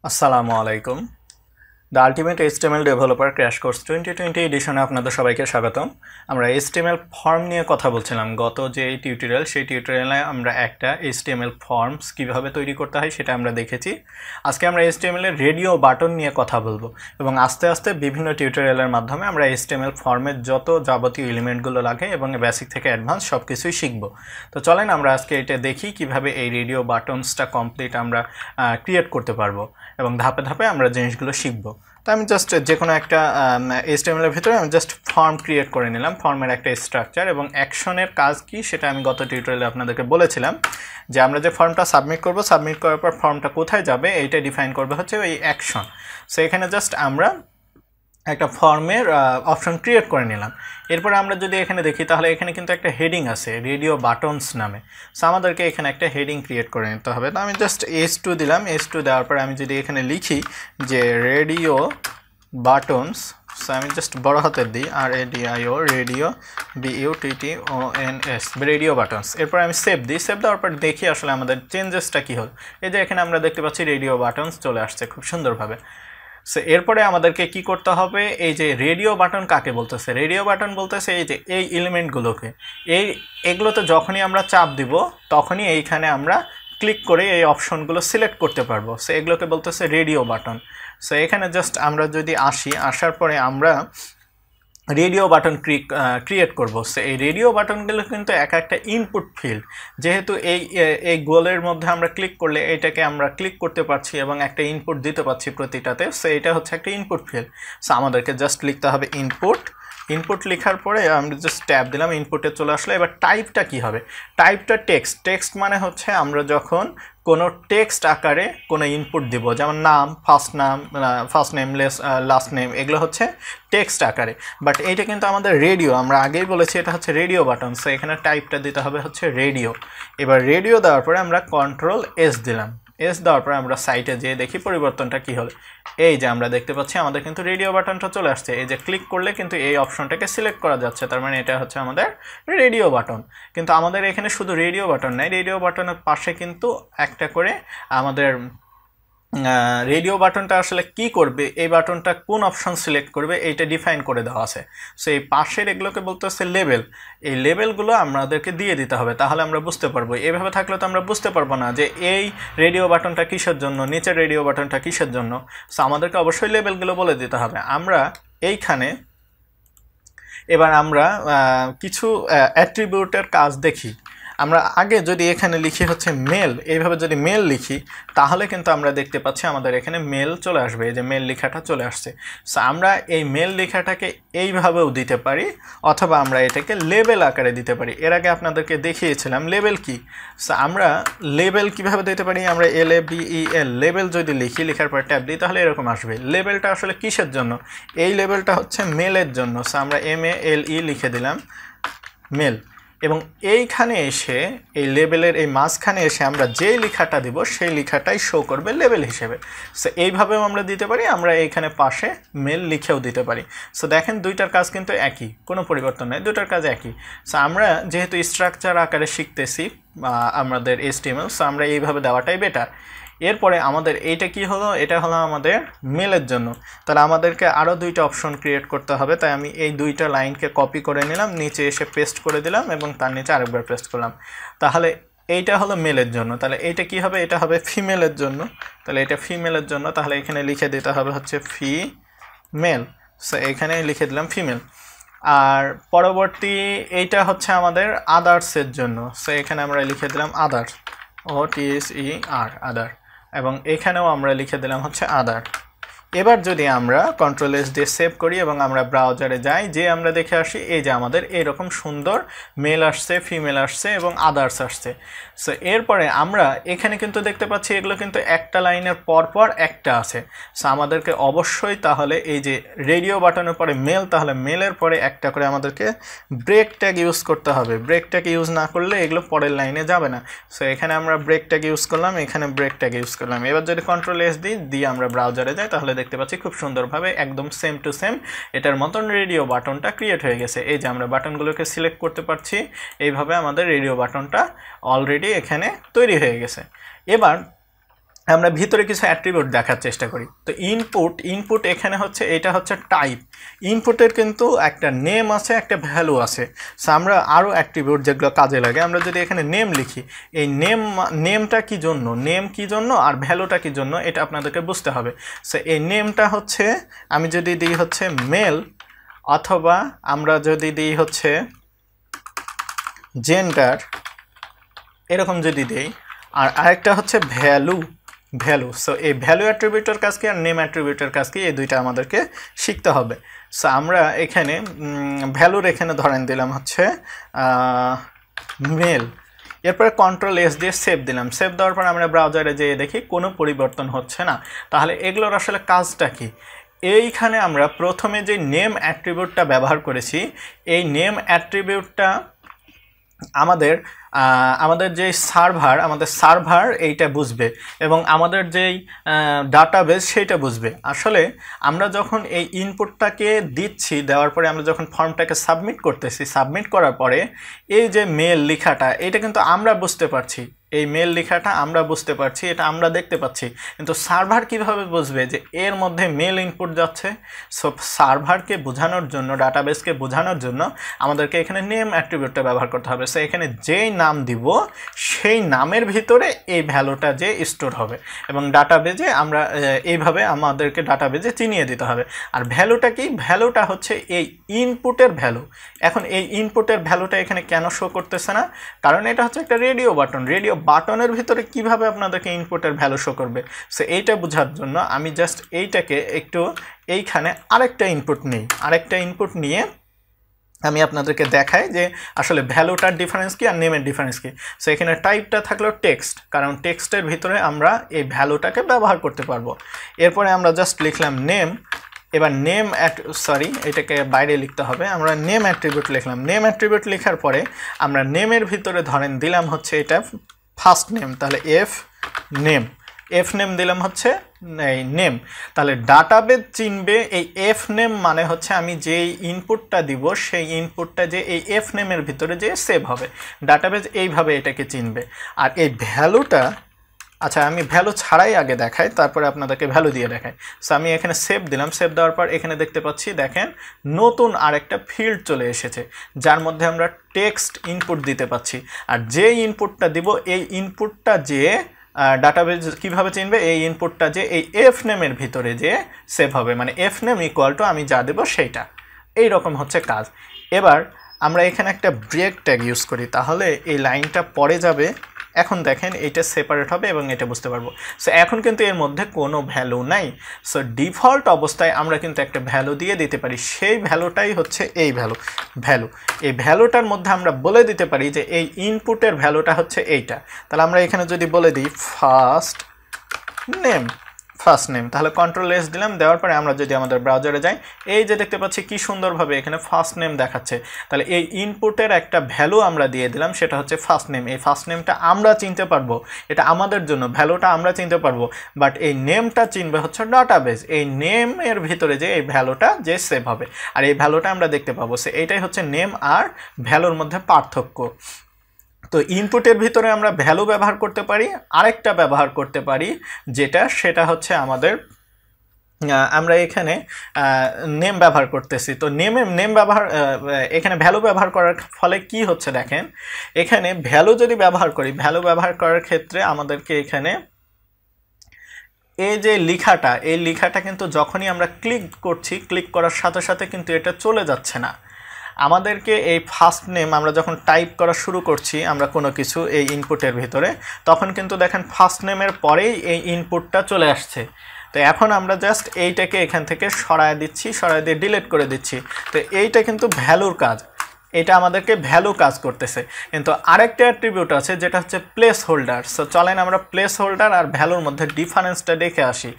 Assalamualaikum. The ultimate HTML developer crash course twenty twenty এডিশনে আপনাদের সবাইকে স্বাগতম আমরা এসটিএমএল ফর্ম নিয়ে কথা বলছিলাম গত যে টিউটোরিয়াল সেই টিউটোরিয়ালে আমরা একটা এসটিএমএল ফর্মস কীভাবে তৈরি করতে হয় সেটা আমরা দেখেছি আজকে আমরা এসটিএমএলের রেডিও বাটন নিয়ে কথা বলবো এবং আস্তে আস্তে বিভিন্ন টিউটোরিয়ালের মাধ্যমে আমরা এসটিএমএল ফর্মের যত যাবতীয় এলিমেন্টগুলো লাগে এবং বেসিক থেকে অ্যাডভান্স সব কিছুই শিখবো তো চলেন আমরা আজকে এটা দেখি কিভাবে এই রেডিও বাটনসটা কমপ্লিট আমরা ক্রিয়েট করতে পারবো এবং ধাপে ধাপে আমরা জিনিসগুলো শিখবো তো আমি জাস্ট যে কোনো একটা এর ভিতরে আমি জাস্ট ফর্ম ক্রিয়েট করে নিলাম ফর্মের একটা স্ট্রাকচার এবং অ্যাকশনের কাজ কি সেটা আমি গত টিউটোরিয়ালে আপনাদেরকে বলেছিলাম যে আমরা যে ফর্মটা সাবমিট করব সাবমিট করার পর ফর্মটা কোথায় যাবে এইটা ডিফাইন করবে হচ্ছে ওই অ্যাকশন সো এখানে জাস্ট আমরা একটা ফর্মের অপশন ক্রিয়েট করে নিলাম এরপরে আমরা যদি এখানে দেখি তাহলে এখানে কিন্তু একটা হেডিং আছে রেডিও বাটনস নামে সো আমাদেরকে এখানে একটা হেডিং ক্রিয়েট করে নিতে হবে তো আমি জাস্ট এস টু দিলাম এস টু দেওয়ার পরে আমি যদি এখানে লিখি যে রেডিও বাটনস সো আমি জাস্ট বড় হাতের দিই আর A D radio B U T T O N S radio buttons এরপর আমি সেভ দিই সেভ দেওয়ার পর দেখি আসলে আমাদের চেঞ্জেসটা কী হল এই যে এখানে আমরা দেখতে পাচ্ছি রেডিও বাটনস চলে আসছে খুব সুন্দরভাবে সো এরপরে আমাদেরকে কি করতে হবে এই যে রেডিও বাটন কাকে বলতেছে রেডিও বাটন বলতেছে এই যে এই এলিমেন্টগুলোকে এই এগুলোতে যখনই আমরা চাপ দিব তখনই এইখানে আমরা ক্লিক করে এই অপশনগুলো সিলেক্ট করতে পারবো সো এগুলোকে বলতেছে রেডিও বাটন সো এখানে জাস্ট আমরা যদি আসি আসার পরে আমরা রেডিও বাটন ক্রিয়েট করবো সে এই রেডিও বাটনগুলো কিন্তু এক একটা ইনপুট ফিল্ড যেহেতু এই এই গোলের মধ্যে আমরা ক্লিক করলে এটাকে আমরা ক্লিক করতে পারছি এবং একটা ইনপুট দিতে পারছি প্রতিটাতে সে এটা হচ্ছে একটা ইনপুট ফিল্ড সো আমাদেরকে জাস্ট লিখতে হবে ইনপুট ইনপুট লেখার পরে আমরা জাস্ট স্ট্যাপ দিলাম ইনপুটে চলে আসলো এবার টাইপটা কি হবে টাইপটা টেক্সট টেক্সট মানে হচ্ছে আমরা যখন কোনো টেক্সট আকারে কোনো ইনপুট দিব যেমন নাম ফার্স্ট নাম ফার্স্ট নেম লেস লাস্ট নেম এগুলো হচ্ছে টেক্সট আকারে বাট এইটা কিন্তু আমাদের রেডিও আমরা আগেই বলেছি এটা হচ্ছে রেডিও বাটন সো এখানে টাইপটা দিতে হবে হচ্ছে রেডিও এবার রেডিও দেওয়ার পরে আমরা কন্ট্রোল এস দিলাম এস দেওয়ার পরে আমরা সাইটে যেয়ে দেখি পরিবর্তনটা কি হলো এই যে আমরা দেখতে পাচ্ছি আমাদের কিন্তু রেডিও বাটনটা চলে আসছে এই যে ক্লিক করলে কিন্তু এই অপশনটাকে সিলেক্ট করা যাচ্ছে তার মানে এটা হচ্ছে আমাদের রেডিও বাটন কিন্তু আমাদের এখানে শুধু রেডিও বাটন নাই রেডিও বাটনের পাশে কিন্তু একটা করে আমাদের রেডিও বাটনটা আসলে কি করবে এই বাটনটা কোন অপশান সিলেক্ট করবে এইটা ডিফাইন করে দেওয়া আছে সো এই পাশের এগুলোকে বলতে হচ্ছে লেভেল এই লেভেলগুলো আমাদেরকে দিয়ে দিতে হবে তাহলে আমরা বুঝতে পারবো এভাবে থাকলে তো আমরা বুঝতে পারবো না যে এই রেডিও বাটনটা কিসের জন্য নিচের রেডিও বাটনটা কিসের জন্য সো আমাদেরকে অবশ্যই লেভেলগুলো বলে দিতে হবে আমরা এইখানে এবার আমরা কিছু অ্যাট্রিবিউটের কাজ দেখি আমরা আগে যদি এখানে লিখি হচ্ছে মেল এইভাবে যদি মেল লিখি তাহলে কিন্তু আমরা দেখতে পাচ্ছি আমাদের এখানে মেল চলে আসবে এই যে মেল লেখাটা চলে আসছে সো আমরা এই মেল লেখাটাকে এইভাবেও দিতে পারি অথবা আমরা এটাকে লেবেল আকারে দিতে পারি এর আগে আপনাদেরকে দেখিয়েছিলাম লেবেল কি সো আমরা লেবেল কিভাবে দিতে পারি আমরা এল এ বিই এল লেবেল যদি লিখি লেখার পর ট্যাব দিই তাহলে এরকম আসবে লেবেলটা আসলে কিসের জন্য এই লেবেলটা হচ্ছে মেলের জন্য সো আমরা এম এ এল ই লিখে দিলাম মেল এবং এইখানে এসে এই লেবেলের এই মাঝখানে এসে আমরা যেই লেখাটা দিব সেই লেখাটাই শো করবে লেবেল হিসেবে সো এইভাবেও আমরা দিতে পারি আমরা এইখানে পাশে মেল লিখেও দিতে পারি সো দেখেন দুইটার কাজ কিন্তু একই কোনো পরিবর্তন নেই দুটার কাজ একই সো আমরা যেহেতু স্ট্রাকচার আকারে শিখতেছি আমাদের এসটিএমএল সো আমরা এইভাবে দেওয়াটাই বেটার এরপরে আমাদের এইটা কি হলো এটা হলো আমাদের মেলের জন্য তাহলে আমাদেরকে আরও দুইটা অপশন ক্রিয়েট করতে হবে তাই আমি এই দুইটা লাইনকে কপি করে নিলাম নিচে এসে পেস্ট করে দিলাম এবং তার নিচে আরেকবার পেস্ট করলাম তাহলে এইটা হলো মেলের জন্য তাহলে এইটা কি হবে এটা হবে ফিমেলের জন্য তাহলে এটা ফিমেলের জন্য তাহলে এখানে লিখে দিতে হবে হচ্ছে ফি মেল সো এখানে লিখে দিলাম ফিমেল আর পরবর্তী এইটা হচ্ছে আমাদের আদার্সের জন্য সো এখানে আমরা লিখে দিলাম আদার ও টি ই আর আদার এবং এখানেও আমরা লিখে দিলাম হচ্ছে আদার এবার যদি আমরা কন্ট্রোল এস দিয়ে সেভ করি এবং আমরা ব্রাউজারে যাই যে আমরা দেখে আসি এই যে আমাদের এরকম সুন্দর মেল আসছে ফিমেল আসছে এবং আদার্স আসছে সো এরপরে আমরা এখানে কিন্তু দেখতে পাচ্ছি এগুলো কিন্তু একটা লাইনের পরপর একটা আছে সো আমাদেরকে অবশ্যই তাহলে এই যে রেডিও বাটনের পরে মেল তাহলে মেলের পরে একটা করে আমাদেরকে ব্রেক ট্যাগ ইউজ করতে হবে ব্রেক ট্যাগ ইউজ না করলে এগুলো পরের লাইনে যাবে না সো এখানে আমরা ব্রেক ট্যাগ ইউজ করলাম এখানে ব্রেক ট্যাগ ইউজ করলাম এবার যদি কন্ট্রোল এস দিই দিয়ে আমরা ব্রাউজারে যাই তাহলে দেখতে পাচ্ছি খুব সুন্দরভাবে একদম সেম টু সেম এটার মতন রেডিও বাটনটা ক্রিয়েট হয়ে গেছে এই যে আমরা বাটনগুলোকে সিলেক্ট করতে পারছি এইভাবে আমাদের রেডিও বাটনটা অলরেডি এখানে তৈরি হয়ে গেছে এবার আমরা ভিতরে কিছু অ্যাট্রিবিউট দেখার চেষ্টা করি তো ইনপুট ইনপুট এখানে হচ্ছে এটা হচ্ছে টাইপ ইনপুটের কিন্তু একটা নেম আছে একটা ভ্যালু আছে সো আমরা আরও অ্যাক্টিভিউট যেগুলো কাজে লাগে আমরা যদি এখানে নেম লিখি এই নেম নেমটা কি জন্য নেম কি জন্য আর ভ্যালুটা কি জন্য এটা আপনাদেরকে বুঝতে হবে সো এই নেমটা হচ্ছে আমি যদি দিই হচ্ছে মেল অথবা আমরা যদি দিই হচ্ছে জেন্ডার এরকম যদি দিই আর আরেকটা হচ্ছে ভ্যালু ভ্যালু সো এই ভ্যালু অ্যাট্রিবিউটের কাজ কি আর নেম অ্যাট্রিবিউটের কাজ কি এই দুইটা আমাদেরকে শিখতে হবে সো আমরা এখানে ভ্যালুর এখানে ধরেন দিলাম হচ্ছে মেল এরপরে কন্ট্রোল এস দিয়ে সেভ দিলাম সেভ দেওয়ার পর আমরা ব্রাউজারে যেয়ে দেখি কোনো পরিবর্তন হচ্ছে না তাহলে এগুলোর আসলে কাজটা কি এইখানে আমরা প্রথমে যে নেম অ্যাট্রিবিউটটা ব্যবহার করেছি এই নেম অ্যাট্রিবিউটটা আমাদের আমাদের যে সার্ভার আমাদের সার্ভার এইটা বুঝবে এবং আমাদের যেই ডাটাবেস সেইটা বুঝবে আসলে আমরা যখন এই ইনপুটটাকে দিচ্ছি দেওয়ার পরে আমরা যখন ফর্মটাকে সাবমিট করতেছি সাবমিট করার পরে এই যে মেল লেখাটা এটা কিন্তু আমরা বুঝতে পারছি এই মেল লেখাটা আমরা বুঝতে পারছি এটা আমরা দেখতে পাচ্ছি কিন্তু সার্ভার কিভাবে বুঝবে যে এর মধ্যে মেল ইনপুট যাচ্ছে সো সার্ভারকে বোঝানোর জন্য ডাটাবেসকে বোঝানোর জন্য আমাদেরকে এখানে নেম অ্যাট্রিবিউটটা ব্যবহার করতে হবে সে এখানে যেই নাম দিব সেই নামের ভিতরে এই ভ্যালুটা যে স্টোর হবে এবং ডাটাবেজে আমরা এইভাবে আমাদেরকে ডাটাবেজে চিনিয়ে দিতে হবে আর ভ্যালুটা কি ভ্যালুটা হচ্ছে এই ইনপুটের ভ্যালু এখন এই ইনপুটের ভ্যালুটা এখানে কেন শো করতেছে না কারণ এটা হচ্ছে একটা রেডিও বাটন রেডিও বাটনের ভিতরে কিভাবে আপনাদেরকে ইনপুটের ভ্যালু শো করবে সো এইটা বোঝার জন্য আমি জাস্ট এইটাকে একটু এইখানে আরেকটা ইনপুট নিই আরেকটা ইনপুট নিয়ে আমি আপনাদেরকে দেখাই যে আসলে ভ্যালুটার ডিফারেন্স কি আর নেমের ডিফারেন্স কি সো এখানে টাইপটা থাকলো টেক্সট কারণ টেক্সটের ভিতরে আমরা এই ভ্যালুটাকে ব্যবহার করতে পারবো এরপরে আমরা জাস্ট লিখলাম নেম এবার নেম অ্যাট সরি এটাকে বাইরে লিখতে হবে আমরা নেম অ্যাট্রিবিউট লিখলাম নেম অ্যাট্রিবিউট লেখার পরে আমরা নেমের ভিতরে ধরেন দিলাম হচ্ছে এটা ফার্স্ট নেম তাহলে এফ নেম এফ নেম দিলাম হচ্ছে এই নেম তাহলে ডাটাবেজ চিনবে এই এফ নেম মানে হচ্ছে আমি যেই ইনপুটটা দিব সেই ইনপুটটা যে এই এফ নেমের ভিতরে যে সেভ হবে ডাটাবেজ এইভাবে এটাকে চিনবে আর এই ভ্যালুটা আচ্ছা আমি ভ্যালু ছাড়াই আগে দেখাই তারপরে আপনাদেরকে ভ্যালু দিয়ে দেখাই সো আমি এখানে সেভ দিলাম সেভ দেওয়ার পর এখানে দেখতে পাচ্ছি দেখেন নতুন আরেকটা ফিল্ড চলে এসেছে যার মধ্যে আমরা টেক্সট ইনপুট দিতে পাচ্ছি আর যে ইনপুটটা দিব এই ইনপুটটা যে ডাটাবেজ কীভাবে চিনবে এই ইনপুটটা যে এই এফ নেমের ভিতরে যে সেভ হবে মানে এফ নেম ইকুয়াল টু আমি যা দেবো সেইটা এই রকম হচ্ছে কাজ এবার আমরা এখানে একটা ব্রেক ট্যাগ ইউজ করি তাহলে এই লাইনটা পরে যাবে এখন দেখেন এটা সেপারেট হবে এবং এটা বুঝতে পারবো সো এখন কিন্তু এর মধ্যে কোনো ভ্যালু নাই সো ডিফল্ট অবস্থায় আমরা কিন্তু একটা ভ্যালু দিয়ে দিতে পারি সেই ভ্যালুটাই হচ্ছে এই ভ্যালু ভ্যালু এই ভ্যালুটার মধ্যে আমরা বলে দিতে পারি যে এই ইনপুটের ভ্যালুটা হচ্ছে এইটা তাহলে আমরা এখানে যদি বলে দিই ফার্স্ট নেম ফার্স্ট নেম তাহলে কন্ট্রোল এস দিলাম দেওয়ার পরে আমরা যদি আমাদের ব্রাউজারে যাই এই যে দেখতে পাচ্ছি কি সুন্দরভাবে এখানে ফার্স্ট নেম দেখাচ্ছে তাহলে এই ইনপুটের একটা ভ্যালু আমরা দিয়ে দিলাম সেটা হচ্ছে ফার্স্ট নেম এই ফার্স্ট নেমটা আমরা চিনতে পারবো এটা আমাদের জন্য ভ্যালুটা আমরা চিনতে পারবো বাট এই নেমটা চিনবে হচ্ছে ডাটাবেস এই নেমের ভিতরে যে এই ভ্যালুটা যে সেভ হবে আর এই ভ্যালুটা আমরা দেখতে পাবো সে এইটাই হচ্ছে নেম আর ভ্যালুর মধ্যে পার্থক্য তো ইনপুটের ভিতরে আমরা ভ্যালু ব্যবহার করতে পারি আরেকটা ব্যবহার করতে পারি যেটা সেটা হচ্ছে আমাদের আমরা এখানে নেম ব্যবহার করতেছি তো নেমে নেম ব্যবহার এখানে ভ্যালু ব্যবহার করার ফলে কি হচ্ছে দেখেন এখানে ভ্যালু যদি ব্যবহার করি ভ্যালু ব্যবহার করার ক্ষেত্রে আমাদেরকে এখানে এই যে লেখাটা এই লিখাটা কিন্তু যখনই আমরা ক্লিক করছি ক্লিক করার সাথে সাথে কিন্তু এটা চলে যাচ্ছে না আমাদেরকে এই ফার্স্ট নেম আমরা যখন টাইপ করা শুরু করছি আমরা কোনো কিছু এই ইনপুটের ভিতরে তখন কিন্তু দেখেন ফার্স্ট নেমের পরেই এই ইনপুটটা চলে আসছে তো এখন আমরা জাস্ট এইটাকে এখান থেকে সরায় দিচ্ছি সরায় দিয়ে ডিলেট করে দিচ্ছি তো এইটা কিন্তু ভ্যালুর কাজ এটা আমাদেরকে ভ্যালু কাজ করতেছে কিন্তু আরেকটা অ্যাট্রিবিউট আছে যেটা হচ্ছে প্লেস হোল্ডার সো চলেন আমরা প্লেস হোল্ডার আর ভ্যালুর মধ্যে ডিফারেন্সটা দেখে আসি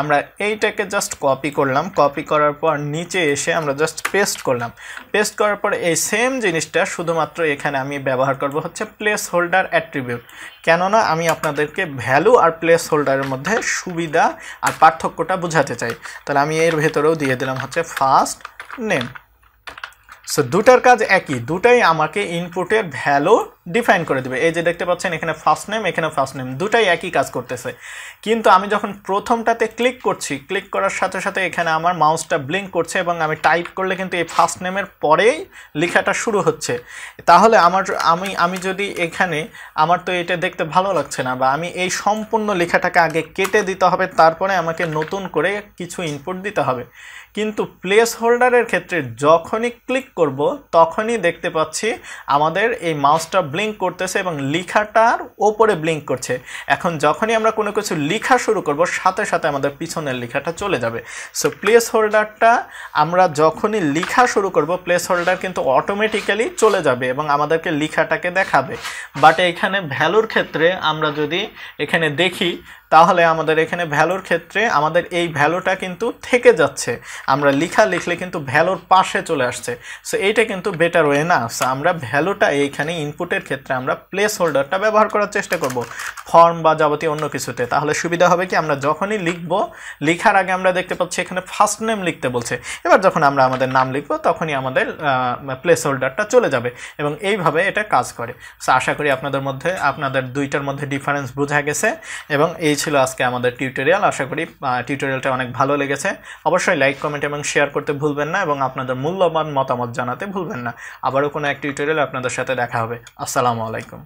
আমরা এইটাকে জাস্ট কপি করলাম কপি করার পর নিচে এসে আমরা জাস্ট পেস্ট করলাম পেস্ট করার পর এই সেম জিনিসটা শুধুমাত্র এখানে আমি ব্যবহার করব হচ্ছে প্লেস হোল্ডার অ্যাট্রিবিউট কেননা আমি আপনাদেরকে ভ্যালু আর প্লেস হোল্ডারের মধ্যে সুবিধা আর পার্থক্যটা বোঝাতে চাই তাহলে আমি এর ভেতরেও দিয়ে দিলাম হচ্ছে ফার্স্ট নেম সো দুটার কাজ একই দুটাই আমাকে ইনপুটের ভ্যালু ডিফাইন করে দিবে এই যে দেখতে পাচ্ছেন এখানে ফার্স্ট নেম এখানে ফার্স্ট নেম দুটাই একই কাজ করতেছে কিন্তু আমি যখন প্রথমটাতে ক্লিক করছি ক্লিক করার সাথে সাথে এখানে আমার মাউসটা ব্লিঙ্ক করছে এবং আমি টাইপ করলে কিন্তু এই ফার্স্ট নেমের পরেই লেখাটা শুরু হচ্ছে তাহলে আমার আমি আমি যদি এখানে আমার তো এটা দেখতে ভালো লাগছে না বা আমি এই সম্পূর্ণ লেখাটাকে আগে কেটে দিতে হবে তারপরে আমাকে নতুন করে কিছু ইনপুট দিতে হবে কিন্তু প্লেস হোল্ডারের ক্ষেত্রে যখনই ক্লিক করব তখনই দেখতে পাচ্ছি আমাদের এই মাউসটা ব্লিঙ্ক করতেছে এবং লিখাটার ওপরে ব্লিঙ্ক করছে এখন যখনই আমরা কোনো কিছু লিখা শুরু করব সাথে সাথে আমাদের পিছনের লিখাটা চলে যাবে সো প্লেস হোল্ডারটা আমরা যখনই লিখা শুরু করব প্লেস হোল্ডার কিন্তু অটোমেটিক্যালি চলে যাবে এবং আমাদেরকে লিখাটাকে দেখাবে বাট এখানে ভ্যালুর ক্ষেত্রে আমরা যদি এখানে দেখি তাহলে আমাদের এখানে ভ্যালুর ক্ষেত্রে আমাদের এই ভ্যালুটা কিন্তু থেকে যাচ্ছে আমরা লিখা লিখলে কিন্তু ভ্যালুর পাশে চলে আসছে সো এইটা কিন্তু বেটার ওয়ে না সো আমরা ভ্যালুটা এইখানে ইনপুটে এর ক্ষেত্রে আমরা প্লেস হোল্ডারটা ব্যবহার করার চেষ্টা করব ফর্ম বা যাবতীয় অন্য কিছুতে তাহলে সুবিধা হবে কি আমরা যখনই লিখব লেখার আগে আমরা দেখতে পাচ্ছি এখানে ফার্স্ট নেম লিখতে বলছে এবার যখন আমরা আমাদের নাম লিখব তখনই আমাদের প্লেস হোল্ডারটা চলে যাবে এবং এইভাবে এটা কাজ করে সো আশা করি আপনাদের মধ্যে আপনাদের দুইটার মধ্যে ডিফারেন্স বোঝা গেছে এবং এই ছিল আজকে আমাদের টিউটোরিয়াল আশা করি টিউটোরিয়ালটা অনেক ভালো লেগেছে অবশ্যই লাইক কমেন্ট এবং শেয়ার করতে ভুলবেন না এবং আপনাদের মূল্যবান মতামত জানাতে ভুলবেন না আবারও কোনো এক টিউটোরিয়াল আপনাদের সাথে দেখা হবে আসসালামু আলাইকুম